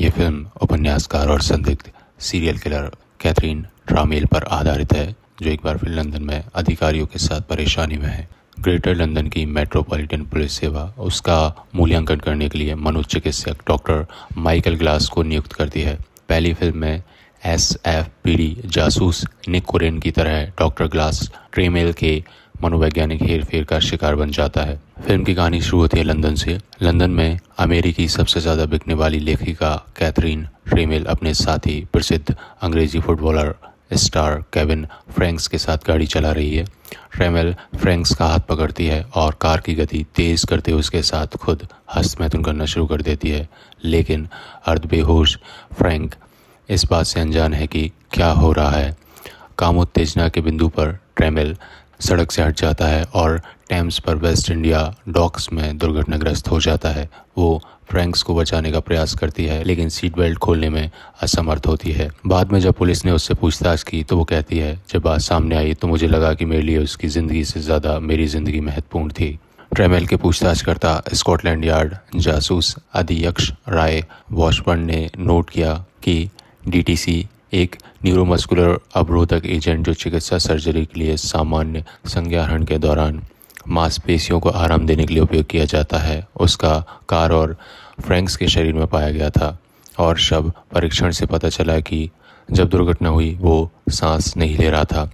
ये फिल्म उपन्यासकार और संदिग्ध सीरियल किलर कैथरीन ट्रामेल पर आधारित है जो एक बार फिर लंदन में अधिकारियों के साथ परेशानी में है ग्रेटर लंदन की मेट्रोपॉलिटन पुलिस सेवा उसका मूल्यांकन करने के लिए मनोचिकित्सक डॉक्टर माइकल ग्लास को नियुक्त करती है पहली फिल्म में एस एफ पी डी जासूस निक कुरेन की तरह डॉक्टर ग्लास ट्रेमेल के मनोवैज्ञानिक हेर फेर का शिकार बन जाता है फिल्म की कहानी शुरू होती है लंदन से लंदन में अमेरिकी सबसे ज़्यादा बिकने वाली लेखिका कैथरीन रेमेल अपने साथी प्रसिद्ध अंग्रेजी फुटबॉलर स्टार केविन फ्रैंक्स के साथ गाड़ी चला रही है रेमेल फ्रैंक्स का हाथ पकड़ती है और कार की गति तेज़ करते हुए उसके साथ खुद हस्त मैथुन करना शुरू कर देती है लेकिन अर्ध बेहोश फ्रैंक इस बात से अनजान है कि क्या हो रहा है कामोत्तेजना के बिंदु पर ट्रेमेल सड़क से हट जाता है और टेम्स पर वेस्ट इंडिया डॉक्स में दुर्घटनाग्रस्त हो जाता है वो फ्रैंक्स को बचाने का प्रयास करती है लेकिन सीट बेल्ट खोलने में असमर्थ होती है बाद में जब पुलिस ने उससे पूछताछ की तो वो कहती है जब बात सामने आई तो मुझे लगा कि मेरे लिए उसकी ज़िंदगी से ज़्यादा मेरी ज़िंदगी महत्वपूर्ण थी ट्रेमेल के पूछताछकर्ता स्कॉटलैंड यार्ड जासूस आदि राय वॉशबर्न ने नोट किया कि डीटीसी एक न्यूरोमस्कुलर अवरोधक एजेंट जो चिकित्सा सर्जरी के लिए सामान्य संज्ञाहरण के दौरान मांसपेशियों को आराम देने के लिए उपयोग किया जाता है उसका कार और फ्रैंक्स के शरीर में पाया गया था और शव परीक्षण से पता चला कि जब दुर्घटना हुई वो सांस नहीं ले रहा था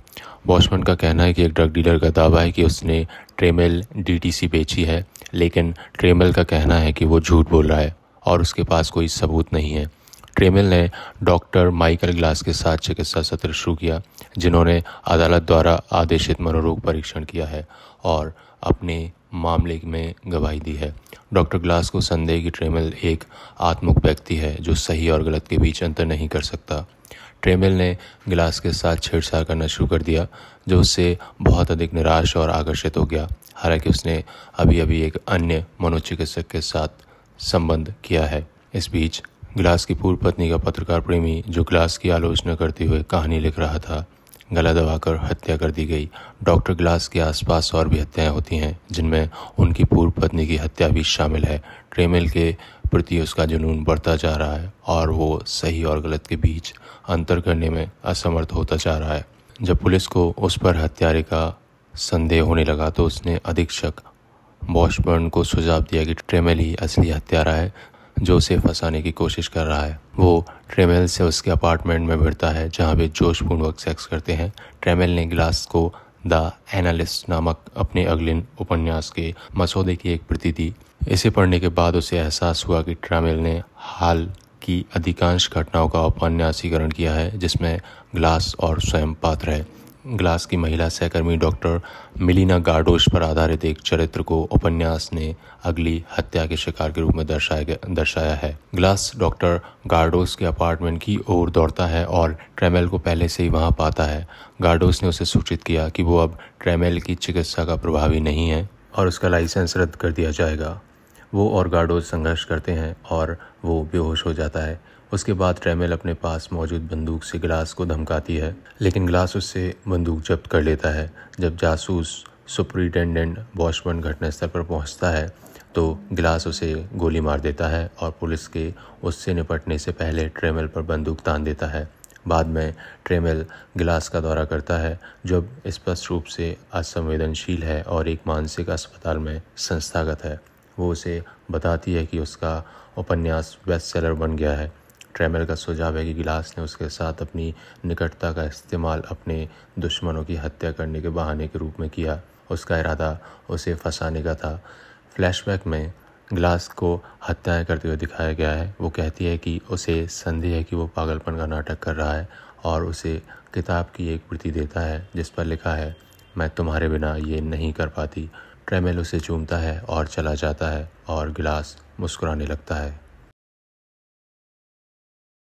वॉचमैन का कहना है कि एक ड्रग डीलर का दावा है कि उसने ट्रेमेल डीटीसी बेची है लेकिन ट्रेमेल का कहना है कि वो झूठ बोल रहा है और उसके पास कोई सबूत नहीं है क्रेमिल ने डॉक्टर माइकल ग्लास के साथ चिकित्सा सत्र शुरू किया जिन्होंने अदालत द्वारा आदेशित मनोरोग परीक्षण किया है और अपने मामले में गवाही दी है डॉक्टर ग्लास को संदेह की ट्रेमिल एक आत्मुख व्यक्ति है जो सही और गलत के बीच अंतर नहीं कर सकता ट्रेमिल ने ग्लास के साथ छेड़छाड़ करना शुरू कर दिया जो उससे बहुत अधिक निराश और आकर्षित हो गया हालांकि उसने अभी अभी एक अन्य मनोचिकित्सक के साथ संबंध किया है इस बीच ग्लास की पूर्व पत्नी का पत्रकार प्रेमी जो ग्लास की आलोचना करते हुए कहानी लिख रहा था गला दबाकर हत्या कर दी गई डॉक्टर ग्लास के आसपास और भी हत्याएं होती हैं जिनमें उनकी पूर्व पत्नी की हत्या भी शामिल है ट्रेमेल के प्रति उसका जुनून बढ़ता जा रहा है और वो सही और गलत के बीच अंतर करने में असमर्थ होता जा रहा है जब पुलिस को उस पर हत्यारे का संदेह होने लगा तो उसने अधीक्षक बॉशबर्न को सुझाव दिया कि ट्रेमेल ही असली हत्यारा है जो उसे फंसाने की कोशिश कर रहा है वो ट्रेमेल से उसके अपार्टमेंट में भिड़ता है जहाँ वे जोशपूर्वक सेक्स करते हैं ट्रेमेल ने ग्लास को द एनालिस्ट नामक अपने अगले उपन्यास के मसौदे की एक प्रति दी इसे पढ़ने के बाद उसे एहसास हुआ कि ट्रेमेल ने हाल की अधिकांश घटनाओं का उपन्यासीकरण किया है जिसमें ग्लास और स्वयं पात्र है ग्लास की महिला सहकर्मी डॉक्टर मिलीना गार्डोश पर आधारित एक चरित्र को उपन्यास ने अगली हत्या के शिकार के रूप में दर्शाया दर्शाया है ग्लास डॉक्टर गार्डोस के अपार्टमेंट की ओर दौड़ता है और ट्रेमेल को पहले से ही वहाँ पाता है गार्डोस ने उसे सूचित किया कि वो अब ट्रेमेल की चिकित्सा का प्रभावी नहीं है और उसका लाइसेंस रद्द कर दिया जाएगा वो और गार्डोस संघर्ष करते हैं और वो बेहोश हो जाता है उसके बाद ट्रेमेल अपने पास मौजूद बंदूक से ग्लास को धमकाती है लेकिन ग्लास उससे बंदूक जब्त कर लेता है जब जासूस सुपरिटेंडेंट वॉशमैन घटनास्थल पर पहुंचता है तो गिलास उसे गोली मार देता है और पुलिस के उससे निपटने से पहले ट्रेमल पर बंदूक तान देता है बाद में ट्रेमल गिलास का दौरा करता है जो स्पष्ट रूप से असंवेदनशील है और एक मानसिक अस्पताल में संस्थागत है वो उसे बताती है कि उसका उपन्यास बेस्ट सेलर बन गया है ट्रेमर का सुझाव है कि गिलास ने उसके साथ अपनी निकटता का इस्तेमाल अपने दुश्मनों की हत्या करने के बहाने के रूप में किया उसका इरादा उसे फंसाने का था फ्लैशबैक में ग्लास को हत्याएं करते हुए दिखाया गया है वो कहती है कि उसे संदेह है कि वो पागलपन का नाटक कर रहा है और उसे किताब की एक प्रति देता है जिस पर लिखा है मैं तुम्हारे बिना ये नहीं कर पाती ट्रेमेल उसे चूमता है और चला जाता है और गिलास मुस्कुराने लगता है